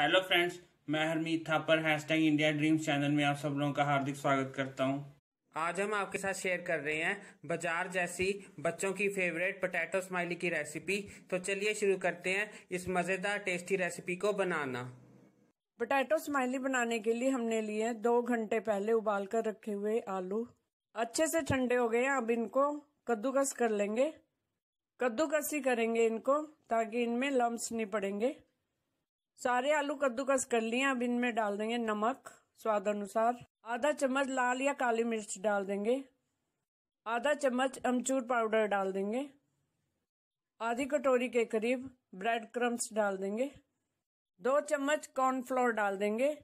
hello friends मैं Harmeet Thapar hashtag India dreams channel में आप सब लोगों का हार्दिक स्वागत करता हूँ आज हम आपके साथ शेयर कर रहे हैं बाजार जैसी बच्चों की फेवरेट पोटैटो स्माइली की रेसिपी तो चलिए शुरू करते हैं इस मज़ेदार टेस्टी रेसिपी को बनाना पोटैटो स्माइली बनाने के लिए हमने लिए दो घंटे पहले उबाल कर रखे हुए आलू अच्छे से ठंडे हो गए अब इनको कद्दूकस कर लेंगे कद्दूकस ही करेंगे इनको ताकि इनमें लम्ब नहीं पड़ेंगे सारे आलू कद्दूकस कर लिए अब इनमें डाल देंगे नमक स्वाद अनुसार आधा चम्मच लाल या काली मिर्च डाल देंगे आधा चम्मच अमचूर पाउडर डाल देंगे आधी कटोरी के करीब ब्रेड क्रम्स डाल देंगे दो चम्मच कॉर्नफ्लोर डाल देंगे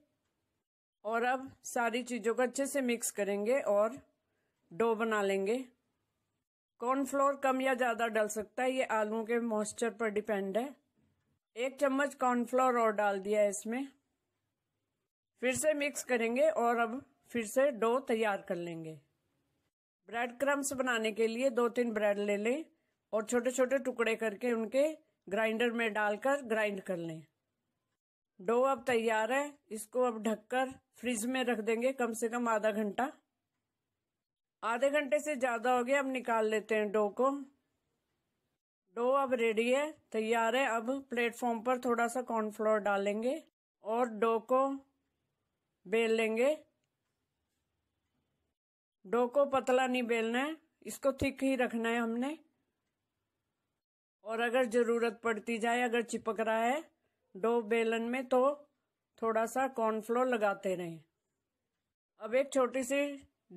और अब सारी चीज़ों को अच्छे से मिक्स करेंगे और डो बना लेंगे कॉर्नफ्लोर कम या ज़्यादा डाल सकता है ये आलू के मॉइस्चर पर डिपेंड है एक चम्मच कॉर्नफ्लोर और डाल दिया इसमें फिर से मिक्स करेंगे और अब फिर से डो तैयार कर लेंगे ब्रेड क्रम्स बनाने के लिए दो तीन ब्रेड ले लें और छोटे छोटे टुकड़े करके उनके ग्राइंडर में डालकर ग्राइंड कर लें डो अब तैयार है इसको अब ढककर फ्रिज में रख देंगे कम से कम आधा घंटा आधे घंटे से ज़्यादा हो गया अब निकाल लेते हैं डो को डो अब रेडी है तैयार है अब प्लेटफॉर्म पर थोड़ा सा कॉर्नफ्लोर डालेंगे और डो को बेल लेंगे डो को पतला नहीं बेलना है इसको थिक ही रखना है हमने और अगर ज़रूरत पड़ती जाए अगर चिपक रहा है डो बेलन में तो थोड़ा सा कॉर्नफ्लोर लगाते रहें अब एक छोटी सी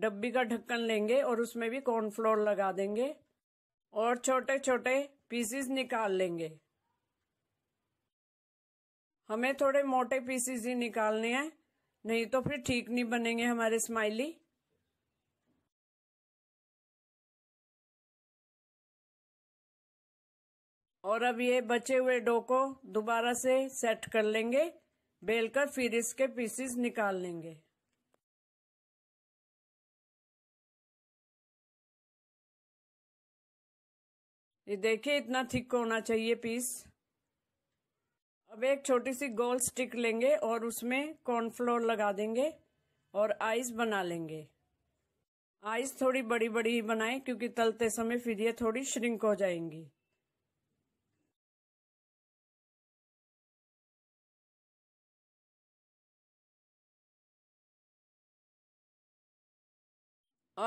डब्बी का ढक्कन लेंगे और उसमें भी कॉर्नफ्लोर लगा देंगे और छोटे छोटे पीसेस निकाल लेंगे हमें थोड़े मोटे पीसीस ही निकालने हैं नहीं तो फिर ठीक नहीं बनेंगे हमारे स्माइली और अब ये बचे हुए डो को दोबारा से सेट कर लेंगे बेलकर फिर इसके पीसीस निकाल लेंगे ये देखिए इतना थिक होना चाहिए पीस अब एक छोटी सी गोल स्टिक लेंगे और उसमें कॉर्नफ्लोर लगा देंगे और आइस बना लेंगे आइस थोड़ी बड़ी बड़ी ही बनाएं क्योंकि तलते समय फिर ये थोड़ी श्रिंक हो जाएंगी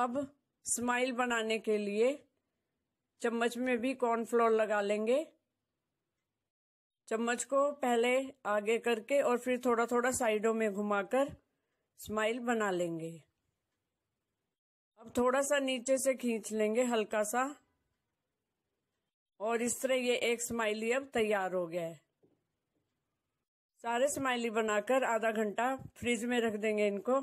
अब स्माइल बनाने के लिए चम्मच में भी कॉर्नफ्लोर लगा लेंगे चम्मच को पहले आगे करके और फिर थोड़ा थोड़ा साइडों में घुमाकर स्माइल बना लेंगे अब थोड़ा सा नीचे से खींच लेंगे हल्का सा और इस तरह ये एक स्माइली अब तैयार हो गया है सारे स्माइली बनाकर आधा घंटा फ्रिज में रख देंगे इनको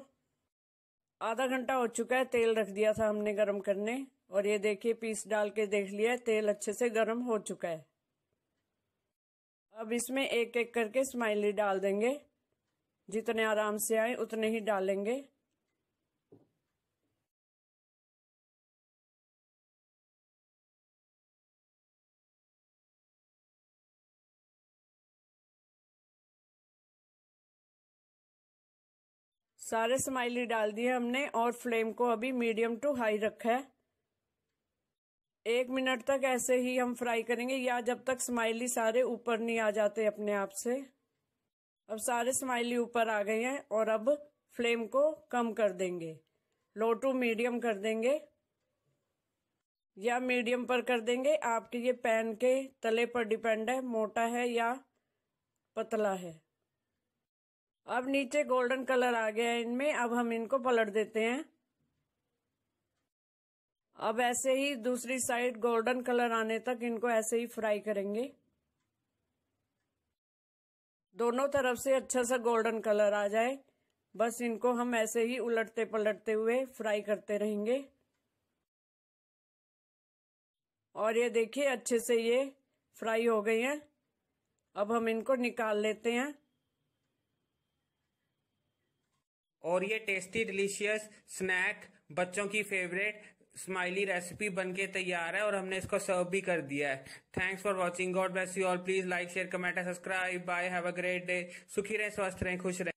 आधा घंटा हो चुका है तेल रख दिया था हमने गरम करने और ये देखिए पीस डाल के देख लिया है तेल अच्छे से गरम हो चुका है अब इसमें एक एक करके स्माइली डाल देंगे जितने आराम से आए उतने ही डालेंगे सारे स्माइली डाल दिए हमने और फ्लेम को अभी मीडियम टू हाई रखा है एक मिनट तक ऐसे ही हम फ्राई करेंगे या जब तक स्माइली सारे ऊपर नहीं आ जाते अपने आप से अब सारे स्माइली ऊपर आ गए हैं और अब फ्लेम को कम कर देंगे लो टू मीडियम कर देंगे या मीडियम पर कर देंगे आपके ये पैन के तले पर डिपेंड है मोटा है या पतला है अब नीचे गोल्डन कलर आ गया है इनमें अब हम इनको पलट देते हैं अब ऐसे ही दूसरी साइड गोल्डन कलर आने तक इनको ऐसे ही फ्राई करेंगे दोनों तरफ से अच्छा सा गोल्डन कलर आ जाए बस इनको हम ऐसे ही उलटते पलटते हुए फ्राई करते रहेंगे और ये देखिए अच्छे से ये फ्राई हो गई हैं अब हम इनको निकाल लेते हैं और ये टेस्टी डिलीशियस स्नैक बच्चों की फेवरेट स्माइली रेसिपी बनके तैयार है और हमने इसको सर्व भी कर दिया है thanks for watching God bless you all please like share comment subscribe bye have a great day सुखी रहे स्वस्थ रहें खुश रहें